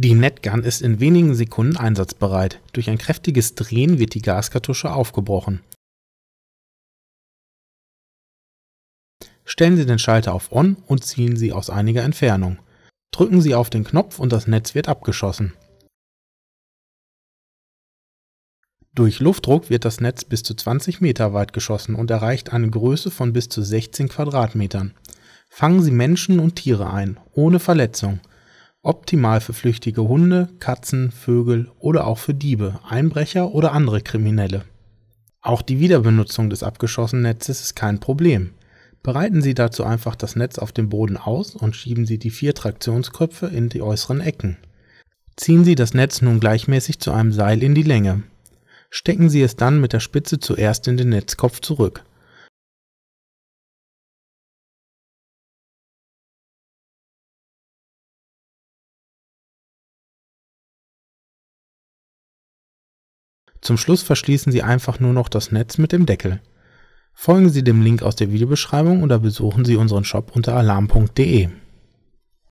Die Netgun ist in wenigen Sekunden einsatzbereit. Durch ein kräftiges Drehen wird die Gaskartusche aufgebrochen. Stellen Sie den Schalter auf On und ziehen Sie aus einiger Entfernung. Drücken Sie auf den Knopf und das Netz wird abgeschossen. Durch Luftdruck wird das Netz bis zu 20 Meter weit geschossen und erreicht eine Größe von bis zu 16 Quadratmetern. Fangen Sie Menschen und Tiere ein, ohne Verletzung. Optimal für flüchtige Hunde, Katzen, Vögel oder auch für Diebe, Einbrecher oder andere Kriminelle. Auch die Wiederbenutzung des abgeschossenen Netzes ist kein Problem. Bereiten Sie dazu einfach das Netz auf dem Boden aus und schieben Sie die vier Traktionsköpfe in die äußeren Ecken. Ziehen Sie das Netz nun gleichmäßig zu einem Seil in die Länge. Stecken Sie es dann mit der Spitze zuerst in den Netzkopf zurück. Zum Schluss verschließen Sie einfach nur noch das Netz mit dem Deckel. Folgen Sie dem Link aus der Videobeschreibung oder besuchen Sie unseren Shop unter alarm.de.